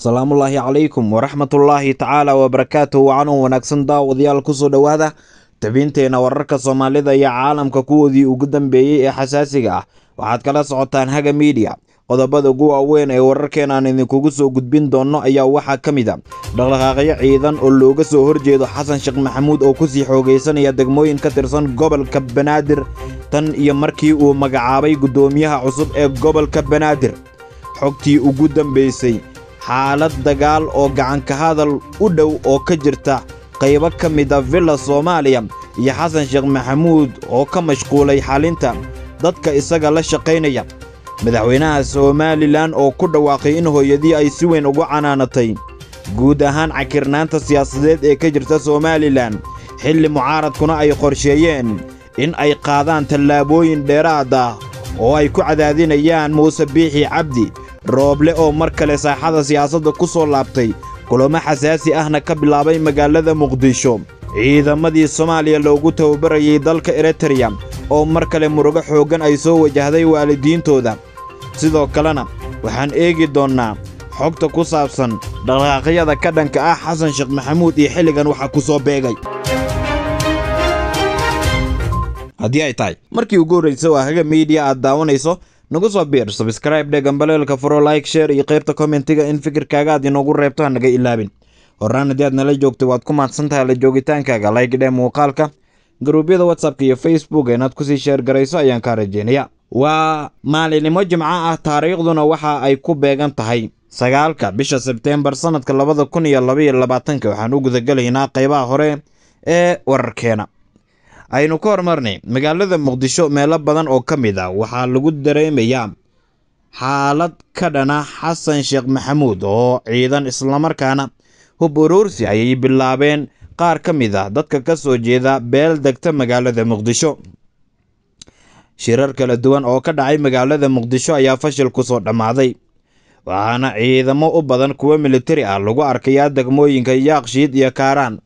asalaamu asalaamullaahi calaykum waraxmatullaahi tacaala wabarakaatuh wacanuun wanaagsan daawadayaal kusoo dhowaada tabinteenna wararka soomaalida iyo caalamka kuwoodii ugu dambeeyey ee xasaasiga ah waxaad kala socotaan haga miidiya qodobada ugu waaweyn ee wararkeenaan idinkugu soo gudbin doonno ayaa waxaa ka mid a ah. dhaqdhaqaaqyo ciidan oo looga soo horjeedo xasan sheekh maxamuud oo ku sii xoogaysanaya degmooyin ka tirsan gobolka banaadir tan iyo markii uu magacaabay guddoomiyaha cusub ee gobolka banaadir xogtii ugu dambaysay xaalad dagaal oo gacanka hadal u dhow oo ka jirta qaybo ka mida villa soomaaliya iyo xasan sheekh maxamuud oo ka mashquulay xalinta dadka isaga la shaqaynaya madaxweynaha somalilan oo ku dhawaaqay in hooyadii ay si weyn ugu canaanatay guud ahaan cakirnaanta siyaasadeed ee ka jirta somalilan xilli mucaaradkuna ay qorsheeyeen in ay qaadaan tallaabooyin dheeraad ah oo ay ku cadaadinayaan muuse biixi cabdi rooble oo mar kale saaxada siyaasadda ku soo laabtay kulamo xasaasi ahna ka bilaabay magaalada muqdisho ciidamadii soomaaliya loogu tababarayay dalka eritriya oo mar kale murugo xooggan ay soo wajahday waalidiintooda sidoo kalena waxaan eegi doonnaa xogta ku saabsan dhaqaaqyada ka dhanka ah xasan sheekh maxamuud iyo xilligan waxa ku soo beegay haddii ay tahay markii ugu horraysa waa haga miidiya aad daawanayso nagu soo biir sabskraib dhee gambaleelka furo like sheer iyo qeybta commentiga in fikirkaaga aad inoogu reebto hanaga ilaabin horaan haddii aad nala joogto waad ku mahadsantahay la joogitaankaaga laygdhee muuqaalka garuubyada whatsappka iyo facebook inaad kusii sheer garayso ayaan kaa rajeynaya waa maalinimo jimco ah taariikhduna waxa ay ku beegan tahay sagaalka bisha sebteembar sannadka labada kun iyo labaiyo labaatanka waxaan u gudagelaynaa qaybaha hore ee wararkeena aynu ka hormarnay magaalada muqdisho meelo badan oo ka mid a ah. waxaa lagu dareemayaa xaalad ka dhana xasan sheekh maxamuud oo ciidan islamarkaana hub uruursi ayay bilaabeen qaar ka mid ah dadka ka soo jeeda beel degta magaalada muqdisho shirar kala duwan oo ka dhacay magaalada muqdisho ayaa fashil ku soo dhammaaday waxaana ciidamo u badan kuwo militari ah lagu arkayaa degmooyinka yaaqshiid iyo kaaraan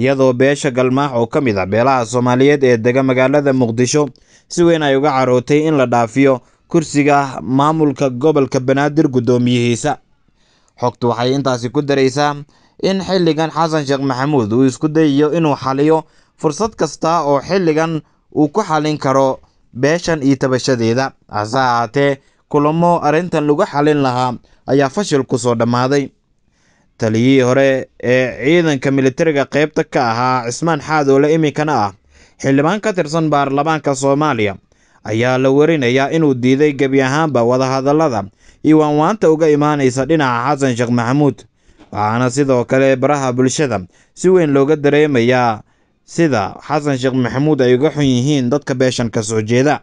iyadoo beesha galmaax oo ka mid ah beelaha soomaaliyeed ee dega magaalada muqdisho si weyn ay uga carootay in la dhaafiyo kursiga maamulka gobolka banaadir guddoomiyihiisa xogtu waxay intaasi ku daraysaa in xilligan xasan sheekh maxamuud uu isku dayayo inuu xaliyo fursad kasta oo xilligan uu ku xalin karo beeshan iyo tabashadeeda hase ahaatee kulamo arrintan lagu xalin lahaa ayaa fashil ku soo dhammaaday taliyihii hore ee ciidanka militariga qaybta ka ahaa cismaan xaad oo le iminkana ah xildhibaan ka tirsan baarlamaanka soomaaliya ayaa la warinayaa inuu diiday gebi ahaanba wadahadallada waanwaanta uga imaanaysa dhinaca xasan sheekh maxamuud waxaana sidoo kale baraha bulshada si weyn looga dareemayaa sida xasan sheekh maxamuud ay uga xun yihiin dadka beeshan ka soo jeeda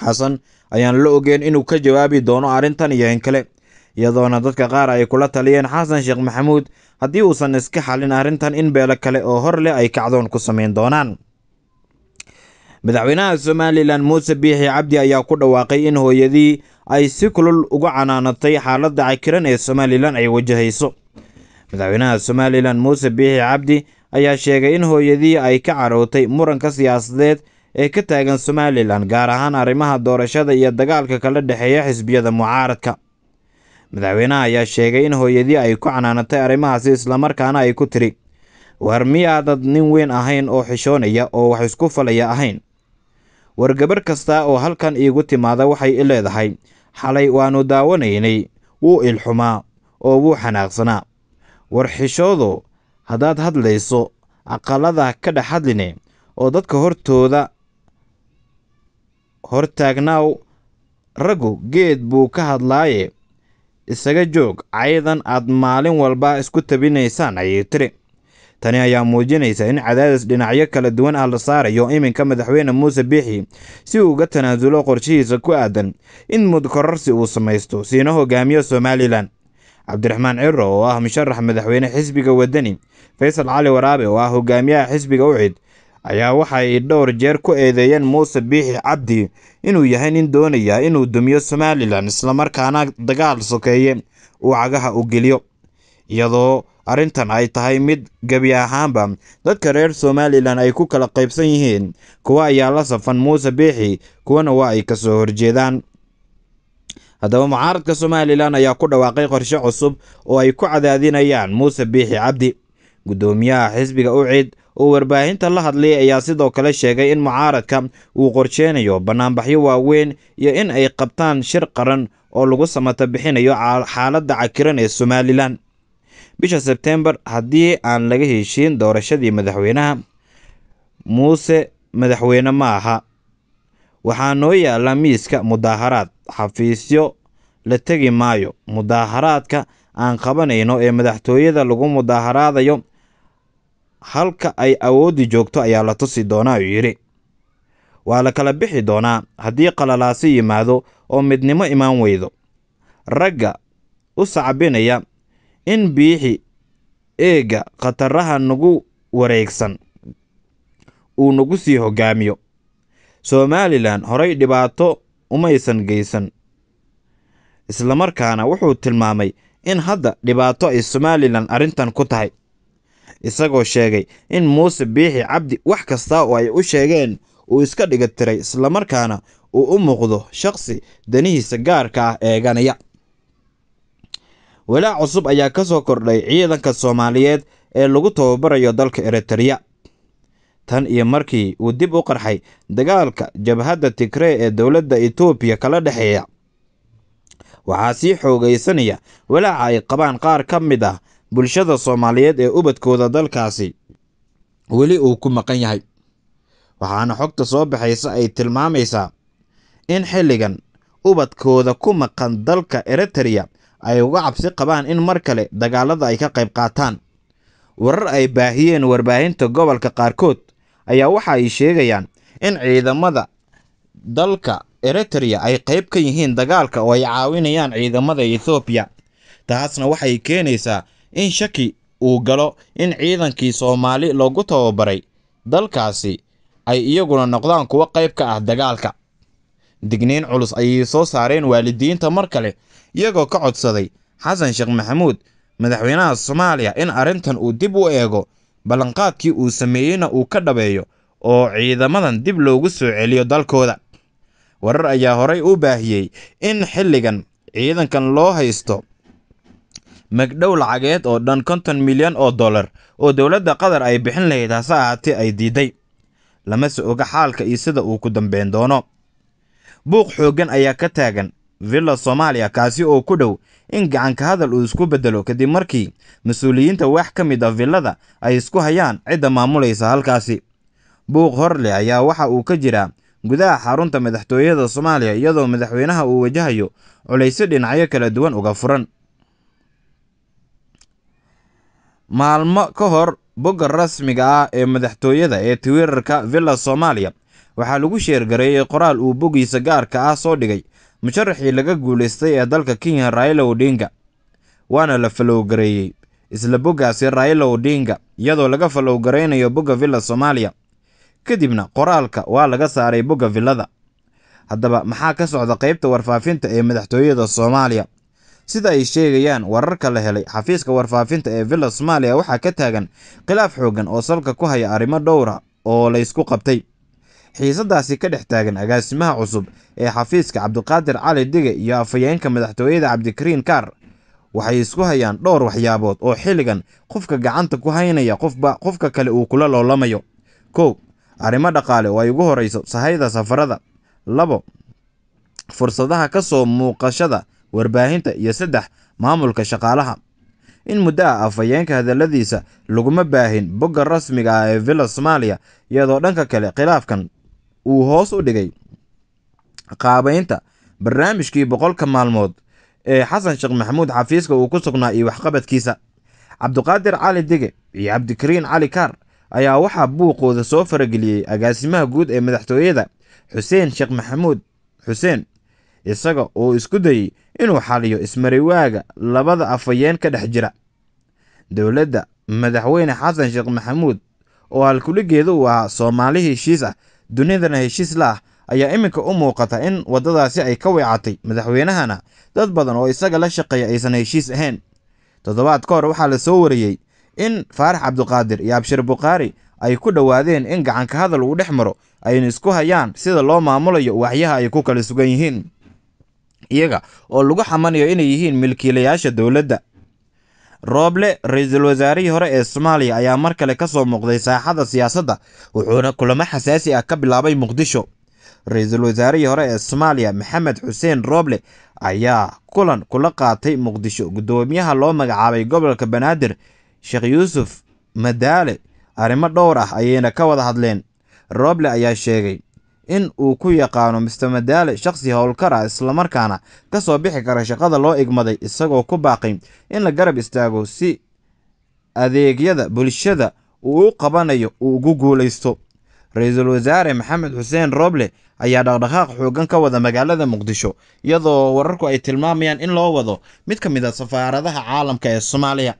xasan ayaan la ogeen inuu ka jawaabi doono arrintan iyo in kale iyadoona dadka qaar ay kula taliyeen xasan sheekh maxamuud haddii uusan iska xalin arrintan in beelo kale oo hor leh ay kacdoon ku samayn doonaan madaxweynaha somalilan muuse biixi cabdi ayaa ku dhawaaqay in hooyadii ay si kulul uga canaanatay xaaladda cakiran ee somalilan ay wajahayso madaxweynaha somalilan muuse biixi cabdi ayaa sheegay in hooyadii ay ka carowtay muranka siyaasadeed ee ka taagan somalilan gaar ahaan arrimaha doorashada iyo dagaalka kala dhexeeya xisbiyada mucaaradka madaxweynaha ayaa sheegay in hooyadii ay ku canaanatay arrimahaasi islamarkaana ay ku tiri war miyaadad nin weyn ahayn oo xishoonaya oo wax isku falaya ahayn war gabarh kasta oo halkan iigu timaada waxay i leedahay xalay waannu daawanaynay wuu ilxumaa oo wuu xanaaqsanaa war xishoodo haddaad hadlayso aqallada ka dhex hadline oo dadka hortooda hortaagnaaw raggu geed buu ka hadlaaye isaga joog caydan aad maalin walba isku tabinaysaan ayay tiri tani ayaa muujinaysa in cadaadis dhinacyo kala duwan ah la saarayo iminka madaxweyne muuse biixi si uu uga tanaasulo qorshihiisa ku aadan in mudkororsi uu samaysto siina hogaamiyo somalilan cabdiraxmaan ciro oo ah musharax madaxweyne xisbiga wadani faysal cali waraabe oo ah hogaamiyaha xisbiga ucid ayaa waxa ay dhowr jeer ku eedeeyeen muuse biixi cabdi inuu yahay nin doonaya inuu dumiyo somalilan islamarkaana dagaal sokeeye uu cagaha u geliyo iyadoo arrintan ay tahay mid gebi ahaanba dadka reer somalilan ay ku kala qaybsan yihiin kuwa ayaa la safan muuse biixi kuwana waa ay ka soo horjeedaan haddaba mucaaradka somalilan ayaa ku dhawaaqay qorshe cusub oo ay ku cadaadinayaan muuse biixi cabdi guddoomiyaha xisbiga ucid oo warbaahinta la hadlay ayaa sidoo kale sheegay in mucaaradka uu qorsheynayo bannaanbaxyo waaweyn iyo in ay qabtaan shir qaran oo lagu samata bixinayo xaaladda cakiran ee somalilan bisha sebteembar haddii aan laga heshiin doorashadii madaxweynaha muuse madaxweyne ma aha waxaa noo yaalla miiska mudaaharaad xafiisyo la tegi maayo mudaaharaadka aan qabanayno ee madaxtooyada lagu mudaaharaadayo halka ay awooddi joogto ayaa la tusi doonaa uu yidhi waa la kala bixi doonaa haddii qalalaasi yimaado oo midnimo imaan weydo ragga u sacbinaya in biixi eegga khataraha nagu wareegsan uu nagu sii hoggaamiyo somalilan horay dhibaato umaysan geysan islamarkaana wuxuu tilmaamay in hadda dhibaato ay somalilan arrintan ku tahay isagoo sheegay in muuse biixi cabdi wax kasta oo ay u sheegeen uu iska dhiga tiray islamarkaana uu u muuqdo shaqsi danihiisa gaarka ah eeganaya walaac cusub ayaa ka soo kordhay ciidanka soomaaliyeed ee lagu tababarayo dalka eritareya tan iyo markii uu dib u qarxay dagaalka jabhadda tigree ee dowladda etoobiya kala dhexeeya waxaa sii xoogaysanaya walaaca ay qabaan qaar ka mid ah bulshada soomaaliyeed ee ubadkooda dalkaasi weli uu ku maqan yahay waxaana xogta soo baxaysa ay tilmaamaysaa in xilligan ubadkooda ku maqan dalka eritereya ay uga cabsi qabaan in mar kale dagaalada ay ka qayb qaataan warar ay baahiyeen warbaahinta gobolka qaarkood ayaa waxa ay sheegayaan in ciidamada dalka eritriya ay qayb ka yihiin dagaalka oo ay caawinayaan ciidamada ethoobiya taasna waxay keenaysaa in shaki uu galo in ciidankii soomaali loogu tababaray dalkaasi ay iyaguna noqdaan kuwo qayb ka ah dagaalka digniin culus ayay soo saareen waalidiinta mar kale iyagoo ka codsaday xasan sheekh maxamuud madaxweynaha soomaaliya in arrintan uu dib u eego ballanqaadkii uu sameeyeyna uu ka dhabeeyo oo ciidamadan dib loogu soo celiyo dalkooda warar ayaa horey u baahiyey in xilligan ciidankan loo haysto magdhow lacageed oo dhan konton milyan oo dollar oo dowladda qatar ay bixin lahayd hase ahaatee ay diiday lamase oga xaalka iyo sida uu ku dambeyn doono buuq xooggan ayaa ka taagan villa soomaaliya kaasi oo ku dhow in gacanka hadal uu isku beddelo kadib markii mas-uuliyiinta wax ka mid a ah villada ay isku hayaan cidda maamulaysa halkaasi buuq horle ayaa waxa uu ka jiraa gudaha xarunta madaxtooyada soomaaliya iyadoo madaxweynaha uu wajahayo culaysyo dhinacyo kala duwan uga furan maalmo ka hor bogga rasmiga ah ee madaxtooyada ee tiwitarka villa soomaaliya waxaa lagu sheergareeyey qoraal uu bogiisa gaarka ah soo dhigay musharaxii laga guulaystay ee dalka kenya raila odinga waana la fallowgareeyey isla boggaasi raila odinga iyadoo laga falowgaraynayo bogga villa soomaaliya kadibna qoraalka waa laga saaray bogga villada haddaba maxaa ka socda qaybta warfaafinta ee madaxtooyada soomaaliya sida ay sheegayaan wararka la helay xafiiska warfaafinta ee villa somaaliya waxaa ka taagan khilaaf xooggan oo salka ku haya arrimo dhowra oo laysku qabtay xiisadaasi ka dhex taagan agaasimaha cusub ee xafiiska cabdiqaadir cali dige iyo afhayeenka madaxtooyada cabdikariin kaar waxay isku hayaan dhowr waxyaabood oo xilligan qofka gacanta ku haynaya qofba qofka kale uu kula loolamayo kow arrimo dhaqaale oo ay ugu horayso sahayda safarada labo fursadaha ka soo muuqashada warbaahinta iyo saddex maamulka shaqaalaha in muddo ah afhayeenka hadalladiisa laguma baahin bogga rasmiga ah ee villa somaaliya iyadoo dhanka kale khilaafkan uu hoos u dhigay qaabaynta barnaamijkii boqolka maalmood ee xasan sheekh maxamuud xafiiska uu ku sugnaa iyo waxqabadkiisa cabdiqaadir cali dige iyo cabdikariin cali kaar ayaa waxaa buuqooda soo farageliyey agaasimaha guud ee madaxtooyada xuseen sheekh maxamuud xuseen isaga oo isku dayey inuu xaliyo ismariwaaga labada afhayeen ka dhex jira dowladda madaxweyne xasan sheekh maxamuud oo halkuligeeda uu ahaa soomaali heshiis ah dunidana heshiis la ah ayaa iminka u muuqata in waddadaasi ay ka weecatay madaxweynahana dad badan oo isaga la shaqeeya aysan heshiis ahayn toddobaad ka hor waxaa la soo wariyey in faarax cabduqaadir iyo abshir bukhaari ay ku dhowaadeen in gacanka hadal uu dhex maro ayna isku hayaan sida loo maamulayo waxyaha ay ku kala sugan yihiin iyaga oo lagu xamanayo inay yihiin milkiilayaasha dowladda rooble ra-iisul wasaarihii hore ee soomaaliya ayaa mar kale ka soo muuqday saaxada siyaasadda wuxuuna kulamo xasaasi ah ka bilaabay muqdisho ra-iisul wasaarihii hore ee soomaaliya maxamed xuseen rooble ayaa kulan kula qaatay muqdisho guddoomiyaha loo magacaabay gobolka banaadir sheekh yuusuf madaale arrimo dhowr ah ayayna ka wada hadleen rooble ayaa sheegay in uu ku yaqaano mister madaale shaqsi howlkar ah islamarkaana ka soo bixi kara shaqada loo igmaday isagoo ku baaqay in la garab istaago si adeegyada bulshada uu u qabanayo uu ugu guulaysto ra-iisul wasaare maxamed xuseen rooble ayaa dhaqdhaqaaq xoogan ka wada magaalada muqdisho iyadoo wararku ay tilmaamayaan in loo wado mid ka mid a ah safaaradaha caalamka ee soomaaliya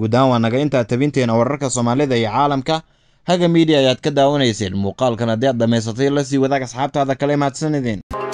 guud ahaan waa naga intaa tabinteena wararka soomaalida iyo caalamka haga miidiya ayaad ka daawanayseen muuqaalkan haddii aad dhammaysatay la sii wadaag asxaabtaada kale mahadsanideen